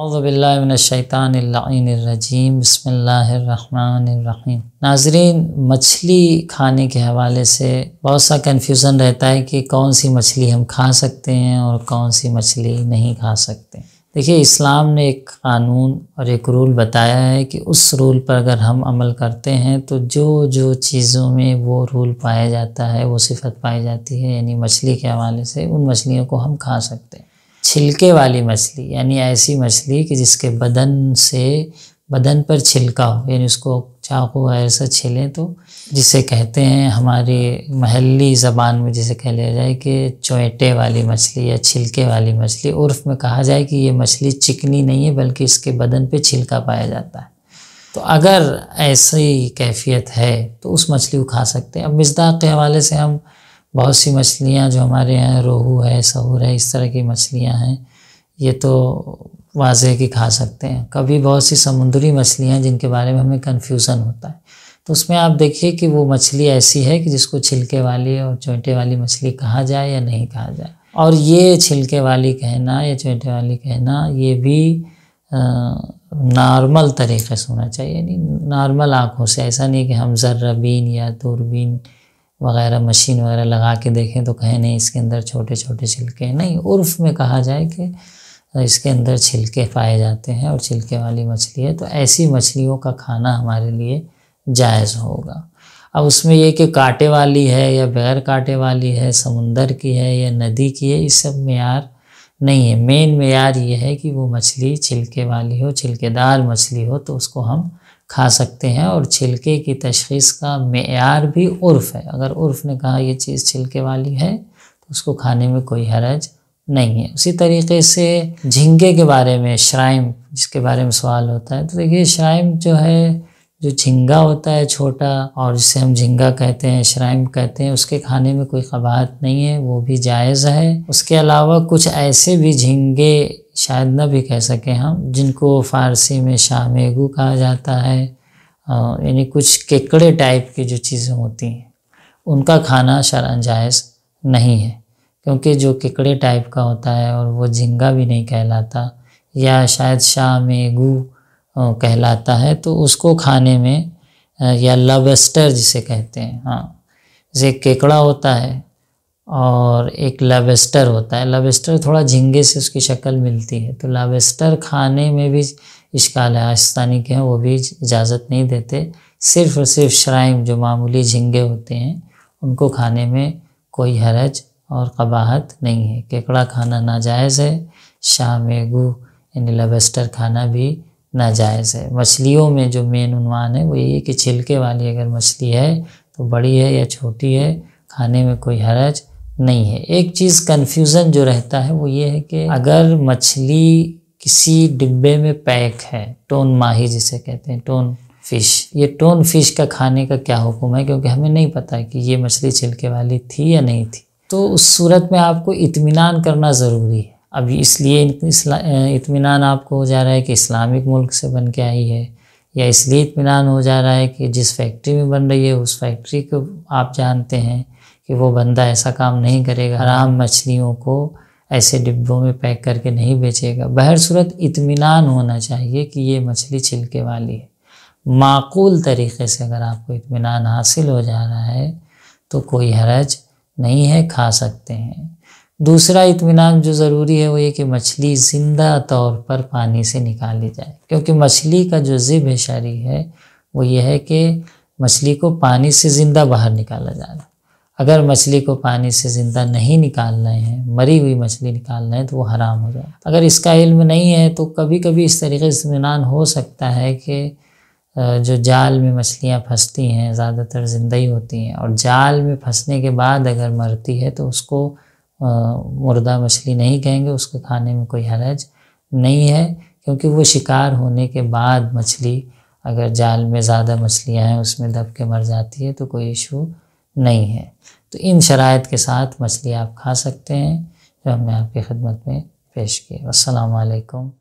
अज़बिल्लाशैतानरजीम बसमीम नाजरीन मछली खाने के हवाले से बहुत सा कन्फ्यूज़न रहता है कि कौन सी मछली हम खा सकते हैं और कौन सी मछली नहीं खा सकते देखिए इस्लाम ने एक कानून और एक रूल बताया है कि उस रूल पर अगर हम अमल करते हैं तो जो जो चीज़ों में वो रूल पाया जाता है वो सिफत पाई जाती है यानी मछली के हवाले से उन मछलियों को हम खा सकते हैं छिलके वाली मछली यानी ऐसी मछली कि जिसके बदन से बदन पर छिलका हो यानी उसको चाकू वगैरह से छिलें तो जिसे कहते हैं हमारी महली ज़बान में जिसे कह लिया जाए कि चोटे वाली मछली या छिलके वाली मछली उर्फ में कहा जाए कि ये मछली चिकनी नहीं है बल्कि इसके बदन पे छिलका पाया जाता है तो अगर ऐसी कैफियत है तो उस मछली को खा सकते हैं अब मिजदाक के हवाले से हम बहुत सी मछलियाँ जो हमारे यहाँ रोहू है सहूर है इस तरह की मछलियाँ हैं ये तो वाजे की खा सकते हैं कभी बहुत सी समुद्री मछलियाँ जिनके बारे में हमें कन्फ्यूज़न होता है तो उसमें आप देखिए कि वो मछली ऐसी है कि जिसको छिलके वाली और चोटे वाली मछली कहा जाए या नहीं कहा जाए और ये छिलके वाली कहना या चोटे वाली कहना ये भी नॉर्मल तरीके से होना चाहिए यानी नॉर्मल आँखों से ऐसा नहीं कि हम जर्रबीन या दूरबीन वगैरह मशीन वगैरह लगा के देखें तो कहें नहीं इसके अंदर छोटे छोटे छिलके हैं नहीं उर्फ में कहा जाए कि इसके अंदर छिलके पाए जाते हैं और छिलके वाली मछली है तो ऐसी मछलियों का खाना हमारे लिए जायज़ होगा अब उसमें ये कि कांटे वाली है या बगैर कांटे वाली है समुंदर की है या नदी की है इस सब मैार नहीं है मेन मैार ये है कि वो मछली छिलके वाली हो छिलकेदार मछली हो तो उसको हम खा सकते हैं और छिलके की तशीस का मैार भी उर्फ़ है अगर उर्फ़ ने कहा यह चीज़ छिलके वाली है तो उसको खाने में कोई हरज नहीं है उसी तरीके से झिंगे के बारे में श्राइम जिसके बारे में सवाल होता है तो देखिए श्राइम जो है जो झिंगा होता है छोटा और जिसे हम झिंगा कहते हैं श्राइम कहते हैं उसके खाने में कोई कबाहत नहीं है वो भी जायज़ है उसके अलावा कुछ ऐसे भी झिंगे शायद ना भी कह सकें हम जिनको फ़ारसी में मेगू कहा जाता है यानी कुछ केकड़े टाइप की जो चीज़ें होती हैं उनका खाना शरण जायज़ नहीं है क्योंकि जो केकड़े टाइप का होता है और वो झिंगा भी नहीं कहलाता या शायद शामेगू कहलाता है तो उसको खाने में या लबस्टर जिसे कहते हैं हाँ जैसे केकड़ा होता है और एक लवेस्टर होता है लवेस्टर थोड़ा झींगे से उसकी शक्ल मिलती है तो लवेस्टर खाने में भी इश्काल है आस्तानी के हैं वो भी इजाज़त नहीं देते सिर्फ और सिर्फ श्राइम जो मामूली झींगे होते हैं उनको खाने में कोई हरज और कबाहत नहीं है केकड़ा खाना नाजायज़ है शामेगू यानी लबस्टर खाना भी नाजायज़ है मछलियों में जो मेन उनवान है वो ये कि छिलके वाली अगर मछली है तो बड़ी है या छोटी है खाने में कोई हरज नहीं है एक चीज़ कन्फ्यूज़न जो रहता है वो ये है कि अगर मछली किसी डिब्बे में पैक है टोन माही जिसे कहते हैं टोन फिश ये टोन फिश का खाने का क्या हुक्म है क्योंकि हमें नहीं पता कि ये मछली छिलके वाली थी या नहीं थी तो उस सूरत में आपको इत्मीनान करना ज़रूरी है अब इसलिए इत्मीनान आपको हो जा रहा है कि इस्लामिक मुल्क से बन के आई है या इसलिए इत्मीनान हो जा रहा है कि जिस फैक्ट्री में बन रही है उस फैक्ट्री को आप जानते हैं कि वो बंदा ऐसा काम नहीं करेगा आराम मछलियों को ऐसे डिब्बों में पैक करके नहीं बेचेगा बहर सूरत इतमान होना चाहिए कि ये मछली छिलके वाली है माकूल तरीके से अगर आपको इतमान हासिल हो जा रहा है तो कोई हरज नहीं है खा सकते हैं दूसरा इतमान जो ज़रूरी है वो ये कि मछली ज़िंदा तौर पर पानी से निकाली जाए क्योंकि मछली का जो ज़िब है शरी है वो ये है कि मछली को पानी से ज़िंदा बाहर निकाला जा रहा है अगर मछली को पानी से ज़िंदा नहीं निकालना है मरी हुई मछली निकालना है तो वो हराम हो जाए अगर इसका इल्म नहीं है तो कभी कभी इस तरीके से इतमान हो सकता है कि जो जाल में मछलियाँ फंसती हैं ज़्यादातर ज़िंदा ही होती हैं और जाल में फंसने के बाद अगर मरती है तो उसको मुर्दा मछली नहीं कहेंगे उसके खाने में कोई हरज नहीं है क्योंकि वो शिकार होने के बाद मछली अगर जाल में ज़्यादा मछलियाँ हैं उसमें दब के मर जाती है तो कोई इशू नहीं है तो इन शराइ के साथ मछली आप खा सकते हैं जो हमने आपकी खिदमत में पेश की असलकम